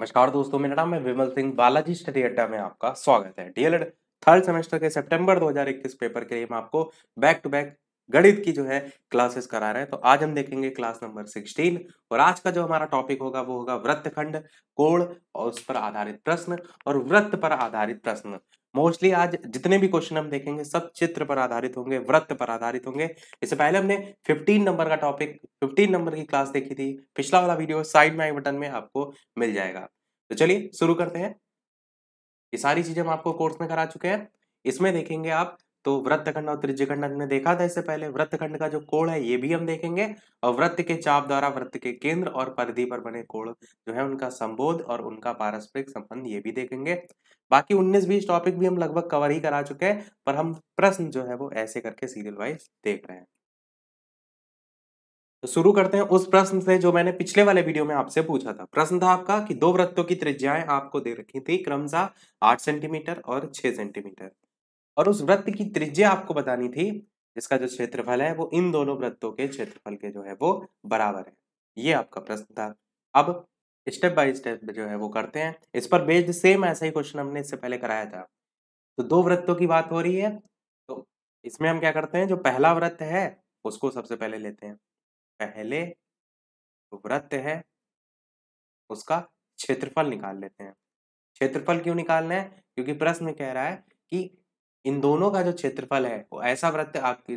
नमस्कार दोस्तों मेरा नाम है विमल सिंह बालाजी स्टडी अड्डा में आपका स्वागत है डीएलएड थर्ड सेमेस्टर के सितंबर 2021 पेपर के लिए हम आपको बैक टू बैक गणित की जो है क्लासेस करा रहे हैं तो आज हम देखेंगे क्लास नंबर 16 और आज का जो हमारा टॉपिक होगा वो होगा वृत्तखंड कोण और उस पर आधारित प्रश्न और वृत्त पर आधारित प्रश्न मोस्टली आज जितने भी क्वेश्चन हम देखेंगे सब चित्र पर आधारित होंगे वृत्त पर आधारित होंगे इससे पहले हमने 15 नंबर का टॉपिक 15 नंबर की क्लास देखी थी पिछला वाला वीडियो साइड में आई बटन में आपको मिल जाएगा तो चलिए शुरू करते हैं ये सारी चीजें हम आपको कोर्स में करा चुके हैं इसमें देखेंगे आप तो वृत्त खंड और त्रिज्य खंड हमने देखा था इससे पहले वृत्त खंड का जो कोण है ये भी हम देखेंगे और वृत्त के चाप द्वारा वृत्त के केंद्र और परिधि पर बने कोण जो है उनका संबोध और उनका पारस्परिक संबंध ये भी देखेंगे बाकी उन्नीस बीस टॉपिक भी हम लगभग कवर ही करा चुके हैं पर हम प्रश्न जो है वो ऐसे करके सीरियल वाइज देख रहे हैं तो शुरू करते हैं उस प्रश्न से जो मैंने पिछले वाले वीडियो में आपसे पूछा था प्रश्न था आपका कि दो वृत्तों की त्रिज्याएं आपको दे रखी थी क्रमशः आठ सेंटीमीटर और छह सेंटीमीटर और उस वृत्त की त्रिज्या आपको बतानी थी जिसका जो क्षेत्रफल है वो इन दोनों वृत्तों के क्षेत्रफल के जो है वो बराबर है ये आपका प्रश्न था अब स्टेप बाय स्टेप जो है वो करते हैं इस पर बेस्ड सेम ऐसा ही क्वेश्चन हमने इससे पहले कराया था तो दो वृत्तों की बात हो रही है तो इसमें हम क्या करते हैं जो पहला व्रत है उसको सबसे पहले लेते हैं पहले व्रत है उसका क्षेत्रफल निकाल लेते हैं क्षेत्रफल क्यों निकालना है क्योंकि प्रश्न कह रहा है कि इन दोनों का जो क्षेत्रफल है वो ऐसा वृत्त आपकी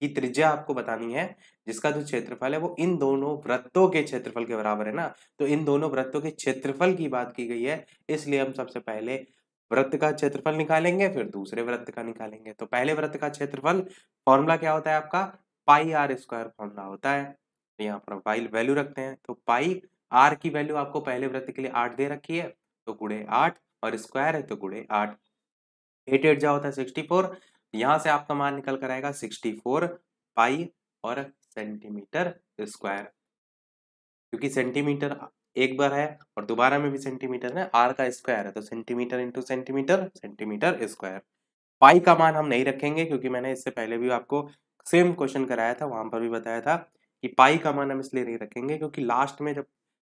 की त्रिज्या आपको बतानी है जिसका जो क्षेत्रफल है वो इन दोनों वृत्तों के क्षेत्रफल के बराबर है ना तो इन दोनों वृत्तों के क्षेत्रफल की बात की गई है इसलिए हम सबसे पहले वृत्त का क्षेत्रफल निकालेंगे फिर दूसरे वृत्त का निकालेंगे तो पहले वृत्त का क्षेत्रफल फॉर्मूला क्या होता है आपका पाई आर स्क्वायर फॉर्मूला होता है तो यहाँ पर वाई वैल्यू रखते हैं तो पाई आर की वैल्यू आपको पहले वृत्त के लिए आठ दे रखी है तो गुड़े आठ और स्क्वायर है तो गुड़े आठ एट एट जा होता है सिक्सटी फोर यहाँ से आपका मान निकल कर आएगा सिक्सटी फोर पाई और सेंटीमीटर स्क्वायर क्योंकि सेंटीमीटर एक बार है और दोबारा में भी सेंटीमीटर है आर का स्क्वायर है तो centimetre into centimetre centimetre square pi का मान हम नहीं रखेंगे क्योंकि मैंने इससे पहले भी आपको सेम क्वेश्चन कराया था वहां पर भी बताया था कि पाई का मान हम इसलिए नहीं रखेंगे क्योंकि लास्ट में जब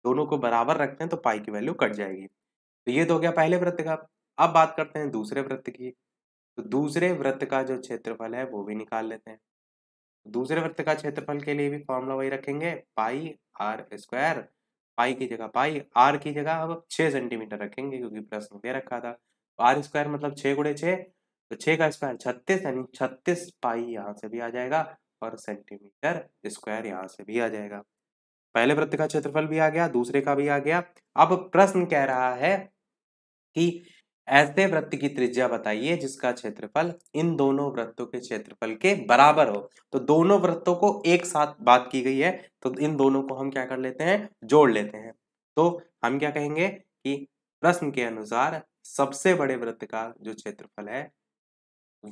दोनों को बराबर रखते हैं तो पाई की वैल्यू कट जाएगी तो ये तो हो गया पहले वृत्त का अब बात करते हैं दूसरे वृत्त की तो दूसरे वृत्त का जो क्षेत्रफल है वो भी निकाल लेते हैं दूसरे वृत्त का क्षेत्रफल के लिए भी फॉर्मूला वही रखेंगे पाई आर स्क्वायर पाई की जगह पाई आर की जगह अब छः सेंटीमीटर रखेंगे क्योंकि प्रश्न दे रखा था मतलब तो आर स्क्वायर मतलब छः गुड़े छः तो छः का स्क्वायर छत्तीस यानी छत्तीस पाई यहाँ से भी आ जाएगा और सेंटीमीटर स्क्वायर यहाँ से भी आ जाएगा पहले वृत्त का क्षेत्रफल भी आ गया दूसरे का भी आ गया अब प्रश्न कह रहा है कि ऐसे वृत्त की त्रिज्या बताइए जिसका क्षेत्रफल इन दोनों वृत्तों के क्षेत्रफल के बराबर हो तो दोनों वृत्तों को एक साथ बात की गई है तो इन दोनों को हम क्या कर लेते हैं जोड़ लेते हैं तो हम क्या कहेंगे कि प्रश्न के अनुसार सबसे बड़े वृत्त का जो क्षेत्रफल है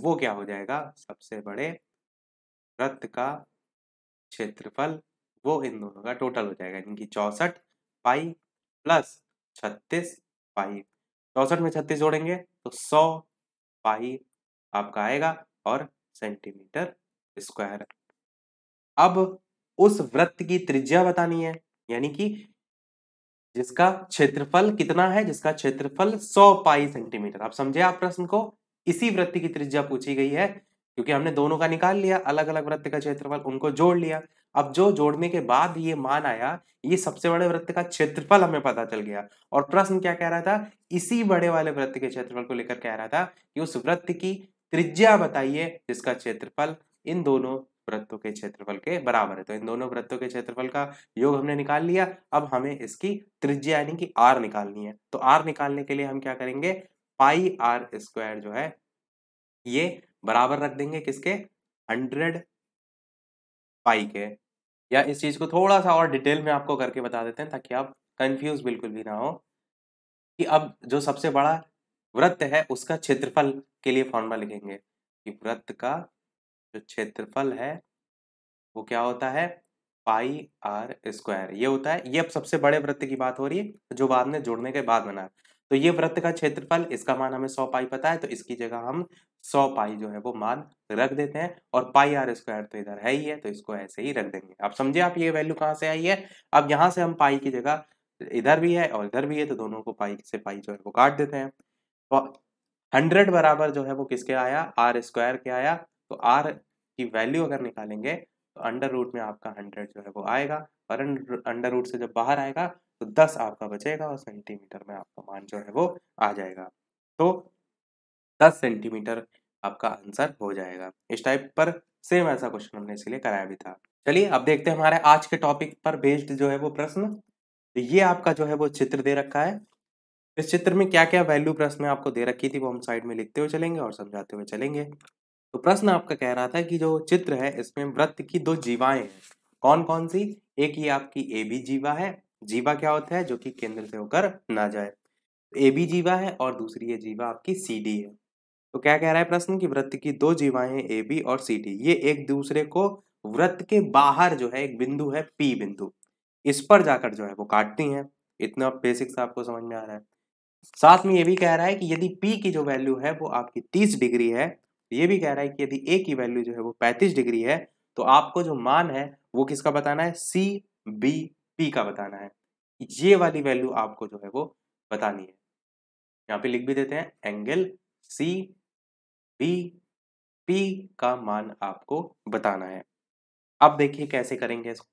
वो क्या हो जाएगा सबसे बड़े वृत्त का क्षेत्रफल वो इन दोनों का टोटल हो जाएगा इनकी चौसठ पाई प्लस छत्तीस पाई चौसठ में छत्तीस जोड़ेंगे तो सौ पाई आपका आएगा और सेंटीमीटर स्क्वायर अब उस वृत्त की त्रिज्या बतानी है यानी कि जिसका क्षेत्रफल कितना है जिसका क्षेत्रफल 100 पाई सेंटीमीटर आप समझे आप प्रश्न को इसी वृत्त की त्रिज्या पूछी गई है क्योंकि हमने दोनों का निकाल लिया अलग अलग वृत्त का क्षेत्रफल उनको जोड़ लिया अब जो जोड़ने के बाद ये मान आया ये सबसे बड़े वृत्त का क्षेत्रफल हमें पता चल गया और प्रश्न क्या कह रहा था इसी बड़े वाले वृत्त के क्षेत्रफल को लेकर कह रहा था कि उस वृत्त की त्रिज्या बताइए जिसका क्षेत्रफल इन दोनों वृत्तों के क्षेत्रफल के बराबर है तो इन दोनों वृत्तों के क्षेत्रफल का योग हमने निकाल लिया अब हमें इसकी त्रिज्या यानी कि आर निकालनी है तो आर निकालने के लिए हम क्या करेंगे पाई आर स्क्वायर जो है ये बराबर रख देंगे किसके हंड्रेड पाई के या इस चीज़ को थोड़ा सा और डिटेल में आपको करके बता देते हैं ताकि आप कंफ्यूज बिल्कुल भी ना हो कि अब जो सबसे बड़ा वृत्त है उसका क्षेत्रफल के लिए फॉर्मूला लिखेंगे कि वृत्त का जो क्षेत्रफल है वो क्या होता है पाई आर स्क्वायर ये होता है ये अब सबसे बड़े वृत्त की बात हो रही है जो बाद में जोड़ने के बाद बना तो ये व्रत का क्षेत्रफल इसका मान हमें सौ पाई पता है तो इसकी जगह हम सौ पाई जो है वो मान रख देते हैं और पाई आर स्क्वायर तो इधर है ही है तो इसको ऐसे ही रख देंगे आप समझे आप ये वैल्यू कहाँ से आई है अब यहाँ से हम पाई की जगह इधर भी है और इधर भी है तो दोनों को पाई से पाई जो है वो काट देते हैं हंड्रेड बराबर जो है वो किसके आया आर स्क्वायर के आया तो आर की वैल्यू अगर निकालेंगे तो अंडर रूट में आपका हंड्रेड जो है वो आएगा और अंडर रूट से जब बाहर आएगा तो दस आपका बचेगा और सेंटीमीटर में आपका मान जो है वो आ जाएगा तो दस सेंटीमीटर आपका आंसर हो जाएगा इस टाइप पर सेम ऐसा क्वेश्चन हमने इसलिए कराया भी था चलिए अब देखते हैं हमारे आज के टॉपिक पर बेस्ड जो है वो प्रश्न तो ये आपका जो है वो चित्र दे रखा है इस चित्र में क्या क्या वैल्यू प्रश्न में आपको दे रखी थी वो हम साइड में लिखते हुए चलेंगे और समझाते हुए चलेंगे तो प्रश्न आपका कह रहा था कि जो चित्र है इसमें वृत्त की दो जीवाएं हैं कौन कौन सी एक ये आपकी ए बी जीवा है जीवा क्या होता है जो कि केंद्र से होकर ना जाए ए बी जीवा है और दूसरी ये जीवा आपकी सी डी है तो क्या कह रहा है प्रश्न कि वृत्त की दो जीवाएं हैं ए बी और सी डी ये एक दूसरे को वृत्त के बाहर जो है एक बिंदु है पी बिंदु इस पर जाकर जो है वो काटती हैं इतना बेसिक्स आपको समझ में आ रहा है साथ में ये भी कह रहा है कि यदि पी की जो वैल्यू है वो आपकी तीस डिग्री है ये भी कह रहा है कि यदि ए की वैल्यू जो है वो पैंतीस डिग्री है तो आपको जो मान है वो किसका बताना है सी बी पी का बताना है ये वाली वैल्यू आपको जो है वो बतानी है यहाँ पे लिख भी देते हैं एंगल सी बी पी का मान आपको बताना है अब देखिए कैसे करेंगे इसको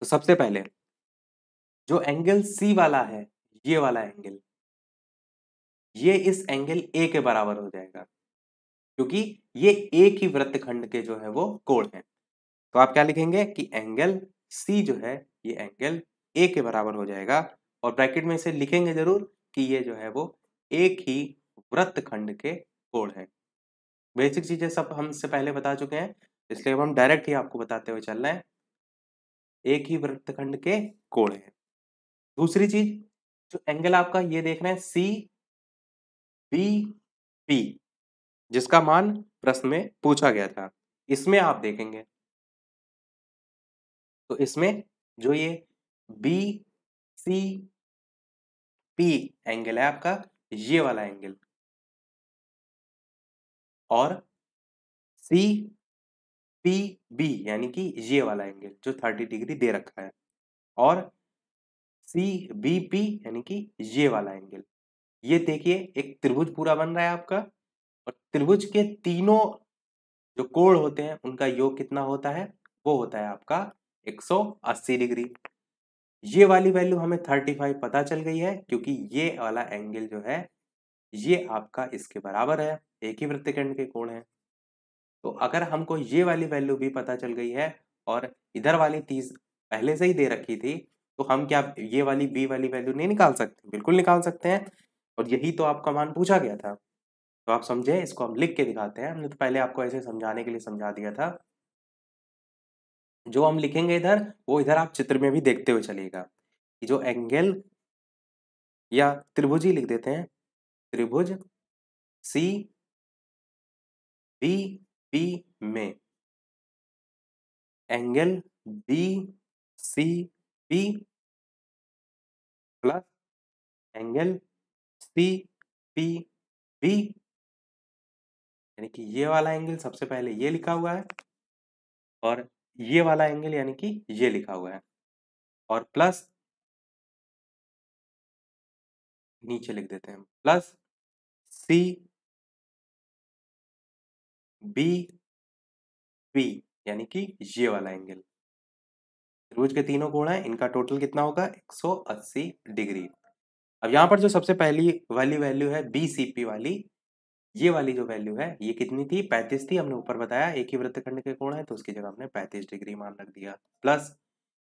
तो सबसे पहले जो एंगल सी वाला है ये वाला एंगल ये इस एंगल ए के बराबर हो जाएगा क्योंकि ये ए की वृत्तखंड के जो है वो कोण है तो आप क्या लिखेंगे कि एंगल सी जो है ये एंगल ए के बराबर हो जाएगा और ब्रैकेट में इसे लिखेंगे जरूर कि ये जो है वो एक ही वृत्त खंड के कोण है बेसिक चीजें सब हमसे पहले बता चुके हैं इसलिए अब हम डायरेक्ट ही आपको बताते हुए चल रहे हैं एक ही वृत्तखंड के कोण है दूसरी चीज जो एंगल आपका ये देख रहे हैं सी बी पी जिसका मान प्रश्न में पूछा गया था इसमें आप देखेंगे तो इसमें जो ये बी सी पी एंगल है आपका ये वाला एंगल और सी पी बी यानी कि ये वाला एंगल जो थर्टी डिग्री दे रखा है और सी बी पी यानी कि ये वाला एंगल ये देखिए एक त्रिभुज पूरा बन रहा है आपका और त्रिभुज के तीनों जो कोण होते हैं उनका योग कितना होता है वो होता है आपका 180 डिग्री ये वाली वैल्यू हमें 35 पता चल गई है क्योंकि ये वाला एंगल जो है ये आपका इसके बराबर है एक ही वृत्तिखंड के कोण है तो अगर हमको ये वाली वैल्यू भी पता चल गई है और इधर वाली तीस पहले से ही दे रखी थी तो हम क्या ये वाली बी वाली वैल्यू नहीं निकाल सकते बिल्कुल निकाल सकते हैं और यही तो आपका मान पूछा गया था तो आप समझे इसको हम लिख के दिखाते हैं हमने तो पहले आपको ऐसे समझाने के लिए समझा दिया था जो हम लिखेंगे इधर वो इधर आप चित्र में भी देखते हुए चलिएगा कि जो एंगल या त्रिभुज ही लिख देते हैं त्रिभुज सी बी पी में angle B C P plus angle C P B यानी कि ये वाला एंगल सबसे पहले ये लिखा हुआ है और ये वाला एंगल यानी कि ये लिखा हुआ है और प्लस नीचे लिख देते हैं प्लस सी बी पी यानी कि ये वाला एंगल त्रिभुज के तीनों कोण है इनका टोटल कितना होगा 180 डिग्री अब यहां पर जो सबसे पहली वाली वैल्यू है बी सी पी वाली ये वाली जो वैल्यू है ये कितनी थी पैंतीस थी हमने ऊपर बताया एक ही वृत्त खंड के कोण है तो उसकी जगह हमने पैंतीस डिग्री मान रख दिया प्लस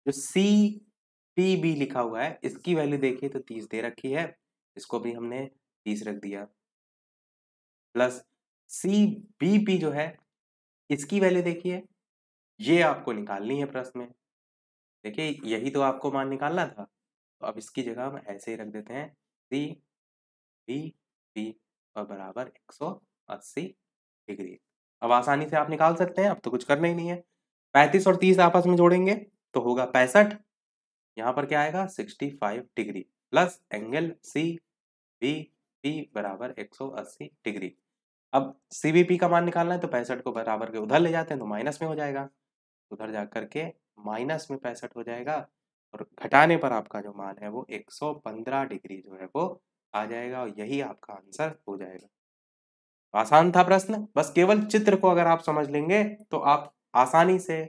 जो सी पी बी लिखा हुआ है इसकी वैल्यू देखिए तो तीस दे रखी है इसको भी हमने तीस रख दिया प्लस सी बी पी जो है इसकी वैल्यू देखिए ये आपको निकालनी है प्रश्न में देखिए यही तो आपको मान निकालना था तो अब इसकी जगह हम ऐसे ही रख देते हैं सी बी पी और बराबर एक डिग्री अब आसानी से आप निकाल सकते हैं अब तो कुछ करना ही नहीं है पैंतीस और तीस आपस में जोड़ेंगे तो होगा पैंसठ यहाँ पर क्या आएगा five degree plus angle C B P बराबर अस्सी डिग्री अब सी बी पी का मान निकालना है तो पैंसठ को बराबर के उधर ले जाते हैं तो माइनस में हो जाएगा उधर जा करके माइनस में पैंसठ हो जाएगा और घटाने पर आपका जो मान है वो एक सौ पंद्रह डिग्री जो है वो आ जाएगा और यही आपका आंसर हो जाएगा आसान था प्रश्न बस केवल चित्र को अगर आप समझ लेंगे तो आप आसानी से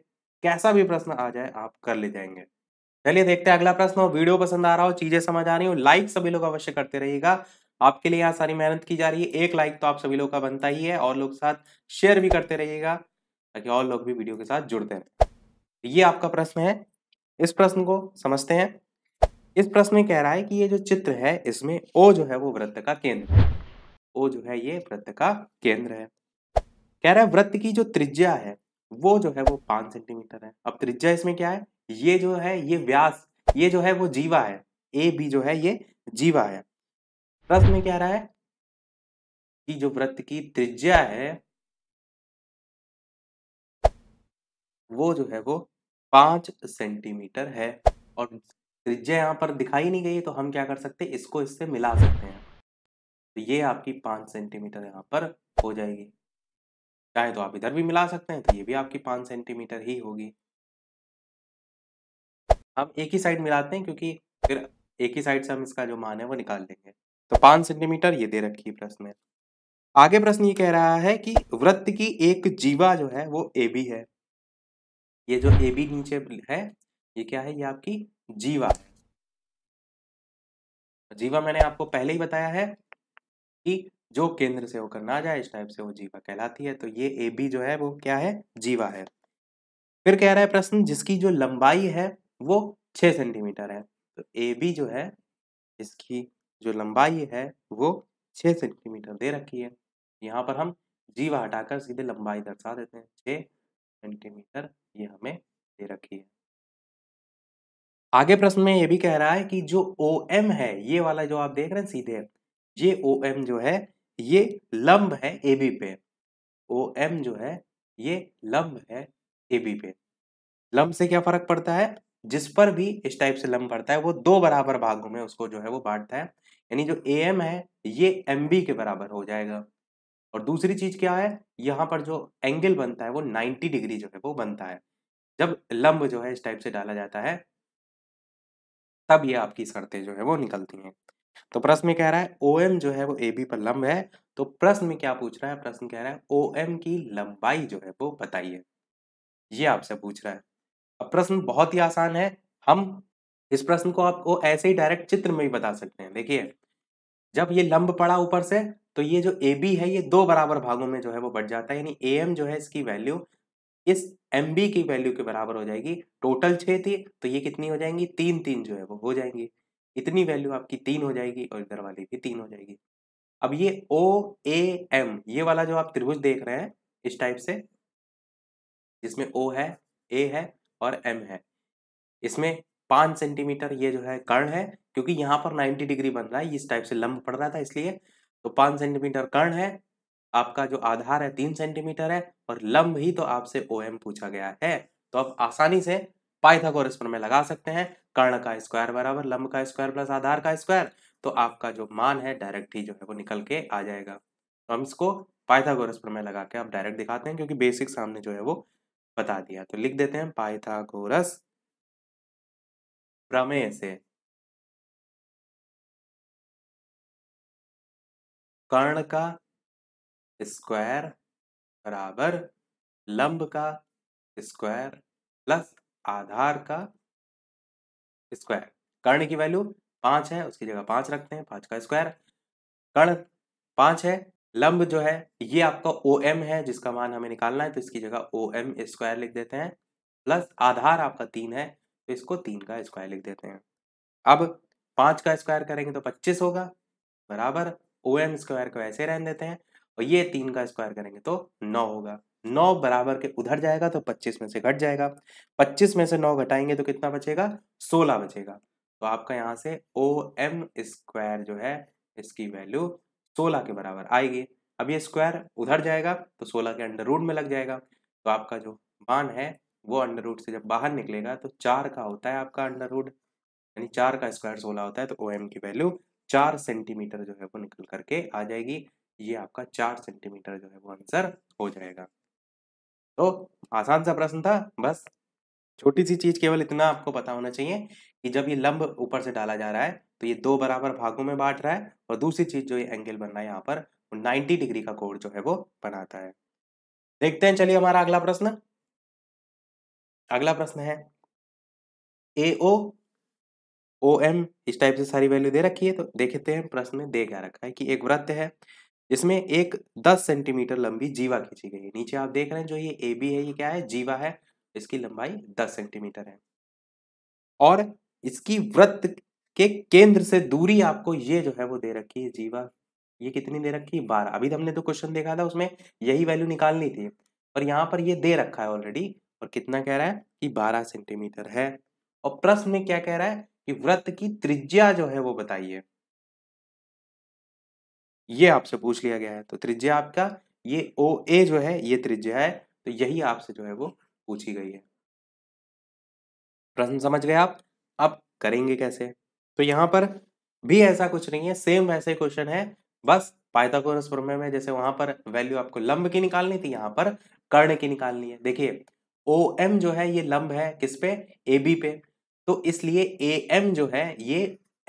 कैसा भी प्रश्न आ जाए आप कर ले जाएंगे चलिए देखते हैं अगला प्रश्न हो वीडियो पसंद आ रहा हो चीजें समझ आ रही हो लाइक सभी लोग अवश्य करते रहिएगा आपके लिए यहाँ सारी मेहनत की जा रही है एक लाइक तो आप सभी लोग का बनता ही है और लोग साथ शेयर भी करते रहिएगा ताकि और लोग भी वीडियो के साथ जुड़ते रहे ये आपका प्रश्न है इस प्रश्न को समझते हैं इस प्रश्न में कह रहा है कि ये जो चित्र है इसमें ओ जो है वो वृत्त का केंद्र है ओ जो है ये वृत्त का केंद्र है कह रहा है वृत्त की जो त्रिज्या है वो जो है वो पांच सेंटीमीटर है अब त्रिज्या इसमें क्या है ये जो है ये व्यास ये जो है वो जीवा है ए बी जो है ये जीवा है प्रश्न में कह रहा है कि जो वृत्त की त्रिज्या है वो जो है वो पांच सेंटीमीटर है और त्रिज्या यहाँ पर दिखाई नहीं गई तो हम क्या कर सकते हैं इसको इससे मिला सकते हैं तो ये आपकी पाँच सेंटीमीटर यहाँ पर हो जाएगी चाहे तो आप इधर भी मिला सकते हैं तो ये भी आपकी पाँच सेंटीमीटर ही होगी हम एक ही साइड मिलाते हैं क्योंकि फिर एक ही साइड से हम इसका जो मान है वो निकाल लेंगे तो पाँच सेंटीमीटर ये दे रखी है प्रश्न में आगे प्रश्न ये कह रहा है कि वृत्त की एक जीवा जो है वो ए बी है ये जो ए बी नीचे है ये क्या है ये आपकी जीवा जीवा मैंने आपको पहले ही बताया है कि जो केंद्र से होकर ना जाए इस टाइप से वो जीवा कहलाती है तो ये ए बी जो है वो क्या है जीवा है फिर कह रहा है प्रश्न जिसकी जो लंबाई है वो छह सेंटीमीटर है तो ए बी जो है इसकी जो लंबाई है वो छह सेंटीमीटर दे रखी है यहाँ पर हम जीवा हटाकर सीधे लंबाई दर्शा देते हैं छह सेंटीमीटर ये हमें दे रखी है आगे प्रश्न में ये भी कह रहा है कि जो ओ एम है ये वाला जो आप देख रहे हैं सीधे ये ओ एम जो है ये लंब है ए बी पे ओ एम जो है ये लंब है ए बी पे लंब से क्या फर्क पड़ता है जिस पर भी इस टाइप से लंब पड़ता है वो दो बराबर भागों में उसको जो है वो बांटता है यानी जो ए एम है ये एम बी के बराबर हो जाएगा और दूसरी चीज क्या है यहाँ पर जो एंगल बनता है वो 90 डिग्री जो है वो बनता है जब लंब जो है इस टाइप से डाला जाता है तब ये आपकी शर्तें जो है वो निकलती हैं तो प्रश्न में कह रहा है ओ एम जो है वो ए बी पर लंब है तो प्रश्न में क्या पूछ रहा है प्रश्न कह रहा है ओ एम की लंबाई जो है वो बताइए ये आपसे पूछ रहा है अब प्रश्न बहुत ही आसान है हम इस प्रश्न को आप वो ऐसे ही डायरेक्ट चित्र में भी बता सकते हैं देखिए जब ये लंब पड़ा ऊपर से तो ये जो ए बी है ये दो बराबर भागों में जो है वो बढ़ जाता है यानी ए एम जो है इसकी वैल्यू इस एम बी की वैल्यू के बराबर हो जाएगी टोटल छः थी तो ये कितनी हो जाएंगी तीन तीन जो है वो हो जाएंगी इतनी वैल्यू आपकी तीन हो जाएगी और इधर वाली भी तीन हो जाएगी अब ये ओ ए एम ये वाला जो आप त्रिभुज देख रहे हैं इस टाइप से जिसमें ओ है ए है और एम है इसमें पाँच सेंटीमीटर ये जो है कर्ण है क्योंकि यहाँ पर नाइन्टी डिग्री बन रहा है इस टाइप से लंब पड़ रहा था इसलिए तो पाँच सेंटीमीटर कर्ण है आपका जो आधार है तीन सेंटीमीटर है और लंब ही तो आपसे ओ एम पूछा गया है तो आप आसानी से पाइथागोरस प्रमेय लगा सकते हैं कर्ण का स्क्वायर बराबर लंब का स्क्वायर प्लस आधार का स्क्वायर तो आपका जो मान है डायरेक्ट ही जो है वो निकल के आ जाएगा तो हम इसको पाइथागोरस प्रमेय लगा के आप डायरेक्ट दिखाते हैं क्योंकि बेसिक सामने जो है वो बता दिया तो लिख देते हैं पाइथागोरस प्रमेय से कर्ण का स्क्वायर बराबर लंब का स्क्वायर प्लस आधार का स्क्वायर कर्ण की वैल्यू पांच है उसकी जगह पांच रखते हैं पांच का स्क्वायर कर्ण पांच है लंब जो है ये आपका ओ एम है जिसका मान हमें निकालना है तो इसकी जगह ओ एम स्क्वायर लिख देते हैं प्लस आधार आपका तीन है तो इसको तीन का स्क्वायर लिख देते हैं अब पांच का स्क्वायर करेंगे तो पच्चीस होगा बराबर ओ एम स्क्वायर को ऐसे रहने देते हैं और ये तीन का स्क्वायर करेंगे तो नौ होगा नौ बराबर के उधर जाएगा तो पच्चीस में से घट जाएगा पच्चीस में से नौ घटाएंगे तो कितना बचेगा सोलह बचेगा तो आपका यहाँ से ओ एम स्क्वायर जो है इसकी वैल्यू सोलह के बराबर आएगी अब ये स्क्वायर उधर जाएगा तो सोलह के अंडर रूट में लग जाएगा तो आपका जो मान है वो अंडर रूट से जब बाहर निकलेगा तो चार का होता है आपका अंडर रूट यानी चार का स्क्वायर सोलह होता है तो ओ एम की वैल्यू चार सेंटीमीटर जो है वो निकल करके आ जाएगी ये आपका चार सेंटीमीटर जो है वो आंसर हो जाएगा तो आसान सा प्रश्न था बस छोटी सी चीज केवल इतना आपको पता होना चाहिए कि जब ये लंब ऊपर से डाला जा रहा है तो ये दो बराबर भागों में बांट रहा है और दूसरी चीज जो ये एंगल बन रहा है यहाँ पर वो डिग्री का कोड जो है वो बनाता है देखते हैं चलिए हमारा अगला प्रश्न अगला प्रश्न है ए ओ ओ एम इस टाइप से सारी वैल्यू दे रखी है तो देखते हैं प्रश्न में दे क्या रखा है कि एक वृत्त है इसमें एक 10 सेंटीमीटर लंबी जीवा खींची गई है नीचे आप देख रहे हैं जो ये ए बी है ये क्या है जीवा है इसकी लंबाई 10 सेंटीमीटर है और इसकी वृत्त के केंद्र से दूरी आपको ये जो है वो दे रखी है जीवा ये कितनी दे रखी है बारह अभी तो हमने तो क्वेश्चन देखा था उसमें यही वैल्यू निकालनी थी और यहाँ पर ये दे रखा है ऑलरेडी और कितना कह रहा है कि बारह सेंटीमीटर है और प्रश्न में क्या कह रहा है कि व्रत की त्रिज्या जो है वो बताइए ये आपसे पूछ लिया गया है तो त्रिज्या आपका ये ओ ए जो है ये त्रिज्या है तो यही आपसे जो है वो पूछी गई है प्रश्न समझ गए आप अब करेंगे कैसे तो यहाँ पर भी ऐसा कुछ नहीं है सेम वैसे क्वेश्चन है बस पाइथागोरस प्रमेय में जैसे वहां पर वैल्यू आपको लंब की निकालनी थी यहाँ पर कर्ण की निकालनी है देखिए ओ एम जो है ये लंब है किस पे ए बी पे तो इसलिए ए एम जो है ये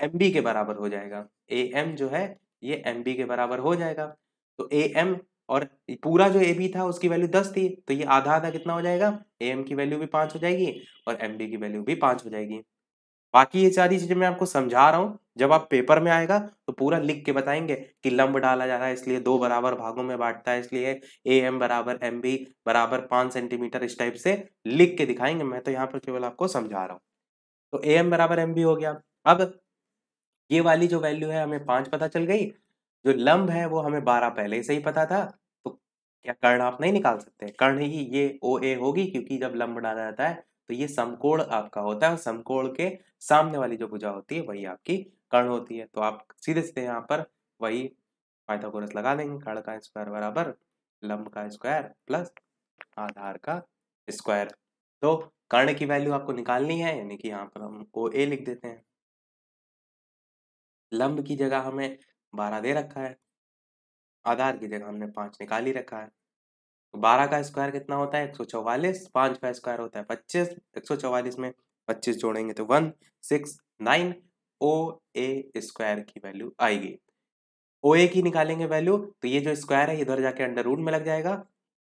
एम बी के बराबर हो जाएगा ए एम जो है ये एम बी के बराबर हो जाएगा तो ए एम और पूरा जो ए बी था उसकी वैल्यू दस थी तो ये आधा आधा कितना हो जाएगा ए एम की वैल्यू भी पाँच हो जाएगी और एम बी की वैल्यू भी पाँच हो जाएगी बाकी ये सारी चीज़ें मैं आपको समझा रहा हूँ जब आप पेपर में आएगा तो पूरा लिख के बताएंगे कि लंब डाला जा रहा है इसलिए दो बराबर भागों में बांटता है इसलिए ए एम बराबर एम बी बराबर पाँच सेंटीमीटर इस टाइप से लिख के दिखाएंगे मैं तो यहाँ पर केवल आपको समझा रहा हूँ तो ए एम बराबर एम बी हो गया अब ये वाली जो वैल्यू है हमें पांच पता चल गई जो लंब है वो हमें बारह पहले से ही पता था तो क्या कर्ण आप नहीं निकाल सकते कर्ण ही ये ओ ए होगी क्योंकि जब लंब डाला जाता है तो ये समकोण आपका होता है समकोण के सामने वाली जो भुजा होती है वही आपकी कर्ण होती है तो आप सीधे सीधे यहाँ पर वही पाइथागोरस लगा देंगे कर्ण का स्क्वायर बराबर लंब का स्क्वायर प्लस आधार का स्क्वायर तो कर्ण की वैल्यू आपको निकालनी है यानी कि यहाँ पर हम ओ ए लिख देते हैं लंब की जगह हमें बारह दे रखा है आधार की जगह हमने पाँच निकाल ही रखा है तो बारह का स्क्वायर कितना होता है एक सौ चौवालीस पाँच का स्क्वायर होता है पच्चीस एक सौ चौवालीस में पच्चीस जोड़ेंगे तो one six nine O A square की वैल्यू आएगी ओ ए की निकालेंगे वैल्यू तो ये जो स्क्वायर है इधर जाके अंडर रूट में लग जाएगा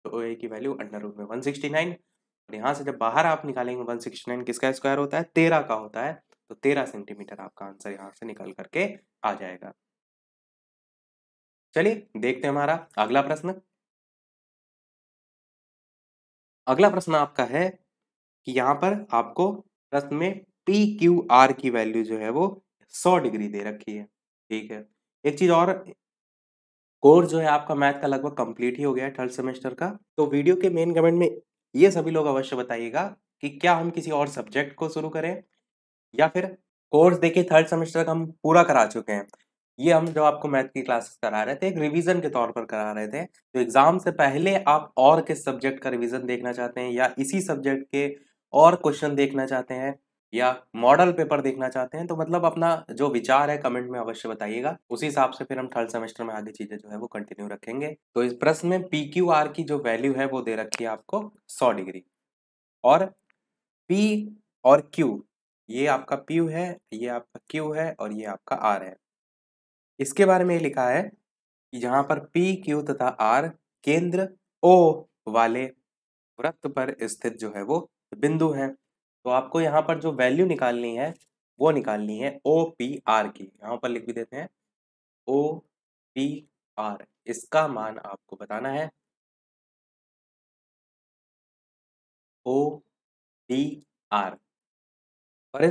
तो ओ ए की वैल्यू अंडर रूट में वन सिक्सटी नाइन और यहाँ से जब बाहर आप निकालेंगे वन सिक्सटी नाइन किसका स्क्वायर होता है तेरह का होता है तो तेरह सेंटीमीटर आपका आंसर यहाँ से निकल करके आ जाएगा चलिए देखते हैं हमारा अगला प्रश्न अगला प्रश्न आपका है कि यहाँ पर आपको प्रश्न में पी क्यू आर की वैल्यू जो है वो सौ डिग्री दे रखी है ठीक है एक चीज और कोर्स जो है आपका मैथ का लगभग कंप्लीट ही हो गया है थर्ड सेमेस्टर का तो वीडियो के मेन कमेंट में ये सभी लोग अवश्य बताइएगा कि क्या हम किसी और सब्जेक्ट को शुरू करें या फिर कोर्स देखिए थर्ड सेमेस्टर का हम पूरा करा चुके हैं ये हम जो आपको मैथ की क्लासेस करा रहे थे एक रिवीजन के तौर पर करा रहे थे तो एग्जाम से पहले आप और किस सब्जेक्ट का रिवीजन देखना चाहते हैं या इसी सब्जेक्ट के और क्वेश्चन देखना चाहते हैं या मॉडल पेपर देखना चाहते हैं तो मतलब अपना जो विचार है कमेंट में अवश्य बताइएगा उसी हिसाब से फिर हम थर्ड सेमेस्टर में आधी चीजें जो है वो कंटिन्यू रखेंगे तो इस प्रश्न में पी क्यू आर की जो वैल्यू है वो दे रखी है आपको सौ डिग्री और पी और क्यू ये आपका पी है ये आपका क्यू है और ये आपका आर है इसके बारे में ये लिखा है कि जहाँ पर पी क्यू तथा आर केंद्र ओ वाले वृत्त पर स्थित जो है वो बिंदु है तो आपको यहाँ पर जो वैल्यू निकालनी है वो निकालनी है ओ पी आर की यहाँ पर लिख भी देते हैं ओ पी आर इसका मान आपको बताना है ओ पी आर और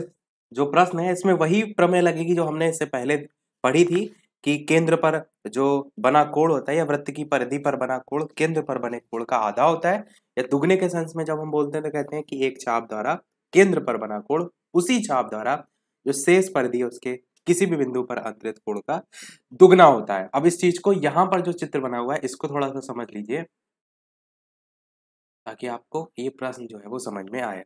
जो प्रश्न है इसमें वही प्रमेय लगेगी जो हमने इससे पहले पढ़ी थी कि केंद्र पर जो बना कोण होता है या वृत्त की परिधि पर बना कोण केंद्र पर बने कोण का आधा होता है या दुगने के सेंस में जब हम बोलते हैं तो कहते हैं कि एक छाप द्वारा केंद्र पर बना कोण उसी छाप द्वारा जो शेष परिधि है उसके किसी भी बिंदु पर अंतरित कोण का दुगना होता है अब इस चीज को यहाँ पर जो चित्र बना हुआ है इसको थोड़ा सा समझ लीजिए ताकि आपको ये प्रश्न जो है वो समझ में आए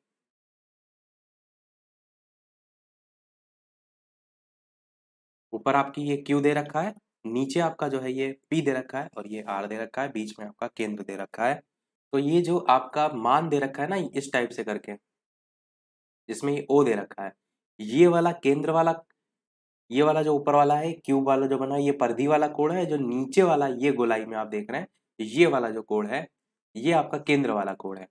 ऊपर आपकी ये क्यू दे रखा है नीचे आपका जो है ये पी दे रखा है और ये आर दे रखा है बीच में आपका केंद्र दे रखा है तो ये जो आपका मान दे रखा है ना इस टाइप से करके जिसमें ये ओ दे रखा है ये वाला केंद्र वाला ये वाला जो ऊपर वाला है क्यूब वाला जो बना है ये परधी वाला कोण है जो नीचे वाला ये गोलाई में आप देख रहे हैं ये वाला जो कोण है ये आपका केंद्र वाला कोण है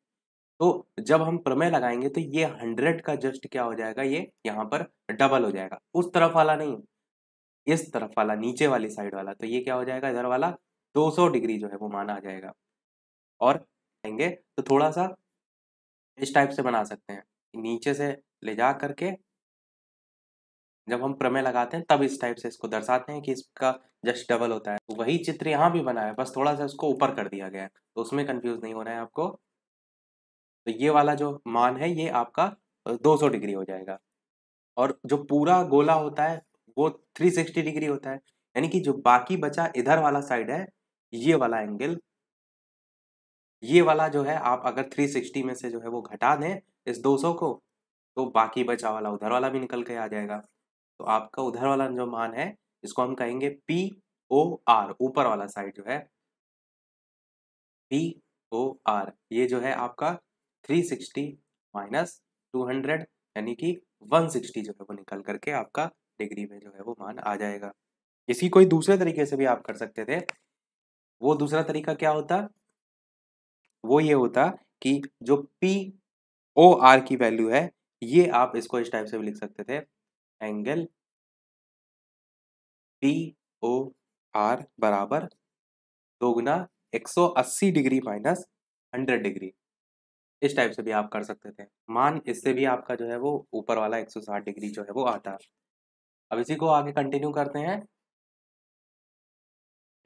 तो जब हम प्रमेय लगाएंगे तो ये हंड्रेड का जस्ट क्या हो जाएगा ये यहाँ पर डबल हो जाएगा उस तरफ वाला नहीं इस तरफ वाला नीचे वाली साइड वाला तो ये क्या हो जाएगा इधर वाला 200 डिग्री जो है वो माना जाएगा और आएंगे तो थोड़ा सा इस टाइप से बना सकते हैं नीचे से ले जा करके जब हम प्रमेय लगाते हैं तब इस टाइप से इसको दर्शाते हैं कि इसका जस्ट डबल होता है तो वही चित्र यहाँ भी बना है बस थोड़ा सा उसको ऊपर कर दिया गया है तो उसमें कंफ्यूज नहीं होना है आपको तो ये वाला जो मान है ये आपका 200 डिग्री हो जाएगा और जो पूरा गोला होता है वो 360 डिग्री होता है यानी कि जो बाकी बचा इधर वाला साइड है ये वाला एंगल ये वाला जो है आप अगर 360 में से जो है वो घटा दें इस 200 को तो बाकी बचा वाला उधर वाला भी निकल के आ जाएगा तो आपका उधर वाला जो मान है इसको हम कहेंगे पी ओ आर ऊपर वाला साइड जो है पी ओ आर ये जो है आपका 360 माइनस हंड्रेड यानी कि 160 जो है वो निकल करके आपका कैटेगरी में जो है वो मान आ जाएगा इसी कोई दूसरे तरीके से भी आप कर सकते थे वो दूसरा तरीका क्या होता वो ये होता कि जो पी ओ आर की वैल्यू है ये आप इसको इस टाइप से भी लिख सकते थे एंगल पी ओ आर बराबर दोगुना 180 डिग्री माइनस 100 डिग्री इस टाइप से भी आप कर सकते थे मान इससे भी आपका जो है वो ऊपर वाला 160 डिग्री जो है वो आता है अब इसी को आगे कंटिन्यू करते हैं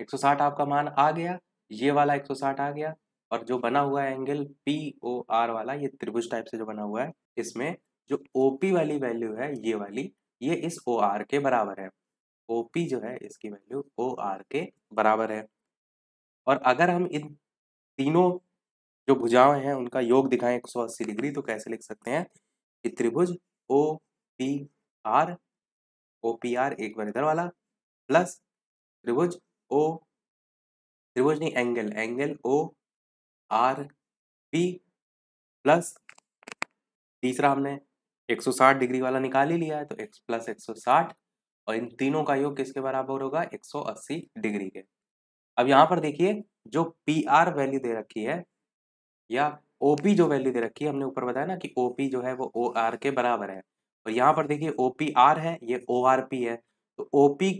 160 आपका मान आ गया ये वाला 160 आ गया और जो बना हुआ है एंगल पी ओ आर वाला ये त्रिभुज टाइप से जो बना हुआ है इसमें जो ओ पी वाली वैल्यू है ये वाली ये इस ओ आर के बराबर है ओ पी जो है इसकी वैल्यू ओ आर के बराबर है और अगर हम इन तीनों जो भुजाएं हैं उनका योग दिखाएं 180 डिग्री तो कैसे लिख सकते हैं कि त्रिभुज O P R O P R एक बार इधर वाला प्लस त्रिभुज ओ त्रिभुज नहीं angle angle O R P plus तीसरा हमने 160 डिग्री वाला निकाल ही लिया है तो x प्लस एक और इन तीनों का योग किसके बराबर होगा 180 डिग्री के अब यहाँ पर देखिए जो पी आर वैल्यू दे रखी है या ओ पी जो वैल्यू दे रखी है हमने ऊपर बताया ना कि ओ पी जो है वो ओ आर के बराबर है और यहाँ पर देखिए ओ पी आर है ये ओ आर पी है तो ओ पी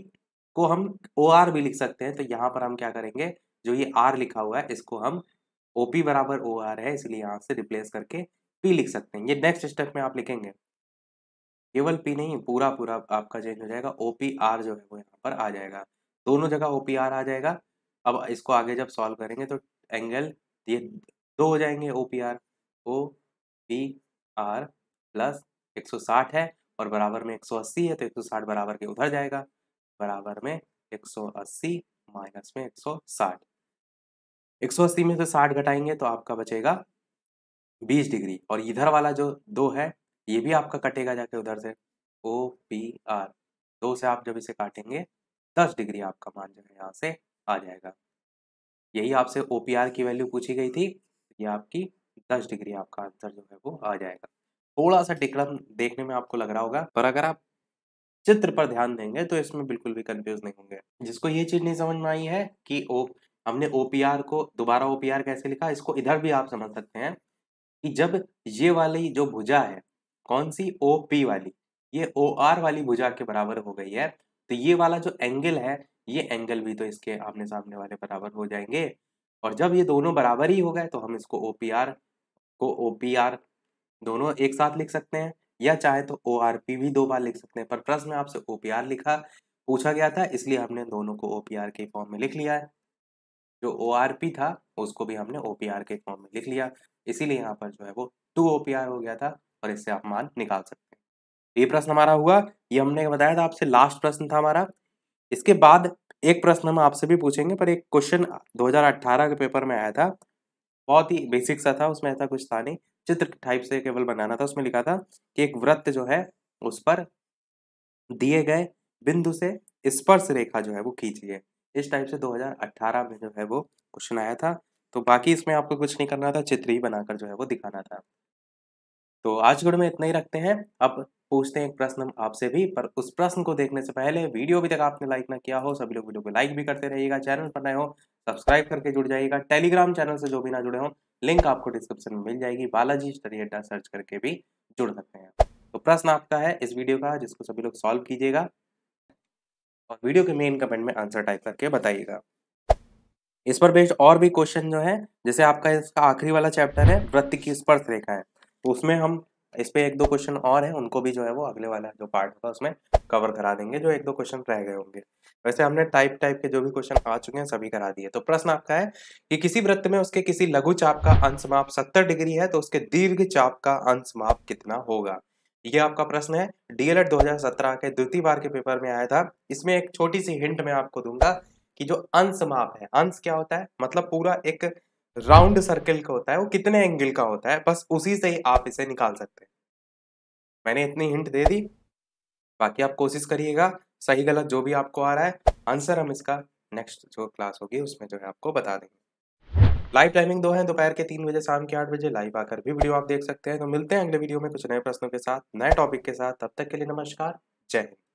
को हम ओ आर भी लिख सकते हैं तो यहाँ पर हम क्या करेंगे जो ये आर लिखा हुआ है इसको हम ओ पी बराबर ओ आर है इसलिए यहाँ से रिप्लेस करके पी लिख सकते हैं ये नेक्स्ट स्टेप में आप लिखेंगे केवल पी नहीं पूरा पूरा आपका चेंज हो जाएगा ओ पी आर जो है वो यहाँ पर आ जाएगा दोनों जगह ओ पी आर आ जाएगा अब इसको आगे जब सॉल्व करेंगे तो एंगल ये दो हो जाएंगे O P R O P R plus 160 है और बराबर में 180 है तो 160 बराबर के उधर जाएगा बराबर में 180 माइनस में 160 180 में से 60 घटाएंगे तो आपका बचेगा 20 डिग्री और इधर वाला जो दो है ये भी आपका कटेगा जाके उधर से ओ पी आर दो से आप जब इसे काटेंगे 10 डिग्री आपका मान जो है यहाँ से आ जाएगा यही आपसे ओ पी आर की वैल्यू पूछी गई थी ये आपकी दस डिग्री आपका आंसर जो है वो आ जाएगा थोड़ा सा डिक्रम देखने में आपको लग रहा होगा पर अगर आप चित्र पर ध्यान देंगे तो इसमें बिल्कुल भी कंफ्यूज नहीं होंगे जिसको ये चीज नहीं समझ में आई है कि ओ हमने ओ को दोबारा ओ कैसे लिखा इसको इधर भी आप समझ सकते हैं कि जब ये वाली जो भुजा है कौन सी ओ वाली ये ओ वाली भुजा के बराबर हो गई है तो ये वाला जो एंगल है ये एंगल भी तो इसके आमने सामने वाले बराबर हो जाएंगे और जब ये दोनों बराबर ही हो गए तो हम इसको ओ को ओ दोनों एक साथ लिख सकते हैं या चाहे तो ओ भी दो बार लिख सकते हैं पर प्रश्न में आपसे ओ लिखा पूछा गया था इसलिए हमने दोनों को ओ के फॉर्म में लिख लिया है जो ओ था उसको भी हमने ओ के फॉर्म में लिख लिया इसीलिए यहाँ पर जो है वो टू ओ हो गया था और इससे आप मान निकाल सकते हैं ये प्रश्न हमारा हुआ ये हमने बताया था आपसे लास्ट प्रश्न था हमारा इसके बाद एक प्रश्न हम आपसे भी पूछेंगे पर एक क्वेश्चन अट्ठारह के पेपर में आया था बहुत ही बेसिक सा था उसमें ऐसा कुछ था नहीं चित्र टाइप से केवल बनाना था उसमें लिखा था कि एक वृत्त जो है उस पर दिए गए बिंदु से स्पर्श रेखा जो है वो खींचिए इस टाइप से 2018 में जो है वो क्वेश्चन आया था तो बाकी इसमें आपको कुछ नहीं करना था चित्र ही बनाकर जो है वो दिखाना था तो आज गुड़ में इतना ही रखते हैं अब पूछते हैं एक प्रश्न आपसे भी पर उस प्रश्न को देखने से पहले वीडियो अभी तक आपने लाइक ना किया हो सभी लोग वीडियो को लाइक भी करते रहिएगा चैनल पर नए हो सब्सक्राइब करके जुड़ जाइएगा टेलीग्राम चैनल से जो भी ना जुड़े हों लिंक आपको डिस्क्रिप्शन में मिल जाएगी बालाजी स्टडी अड्डा सर्च करके भी जुड़ सकते हैं तो प्रश्न आपका है इस वीडियो का जिसको सभी लोग सॉल्व कीजिएगा और वीडियो के मेन कमेंट में आंसर टाइप करके बताइएगा इस पर बेस्ड और भी क्वेश्चन जो है जैसे आपका इसका आखिरी वाला चैप्टर है वृत्त की स्पर्श रेखा है तो उसमें हम इस पर एक दो क्वेश्चन और हैं उनको भी जो है वो अगले वाला जो पार्ट होगा उसमें कवर करा देंगे जो एक दो क्वेश्चन रह गए होंगे वैसे हमने टाइप टाइप के जो भी क्वेश्चन आ चुके हैं सभी करा दिए तो प्रश्न आपका है कि किसी वृत्त में उसके किसी लघु चाप का अंश माप सत्तर डिग्री है तो उसके दीर्घ चाप का अंश माप कितना होगा ये आपका प्रश्न है डीएलएड दो के द्वितीय बार के पेपर में आया था इसमें एक छोटी सी हिंट मैं आपको दूंगा कि जो अंश माप है अंश क्या होता है मतलब पूरा एक राउंड सर्कल का होता है वो कितने एंगल का होता है बस उसी से ही आप इसे निकाल सकते हैं मैंने इतनी हिंट दे दी बाकी आप कोशिश करिएगा सही गलत जो भी आपको आ रहा है आंसर हम इसका नेक्स्ट जो क्लास होगी उसमें जो है आपको बता देंगे लाइव टाइमिंग दो है दोपहर के तीन बजे शाम के आठ बजे लाइव आकर भी वीडियो आप देख सकते हैं तो मिलते हैं अगले वीडियो में कुछ नए प्रश्नों के साथ नए टॉपिक के साथ तब तक के लिए नमस्कार जय हिंद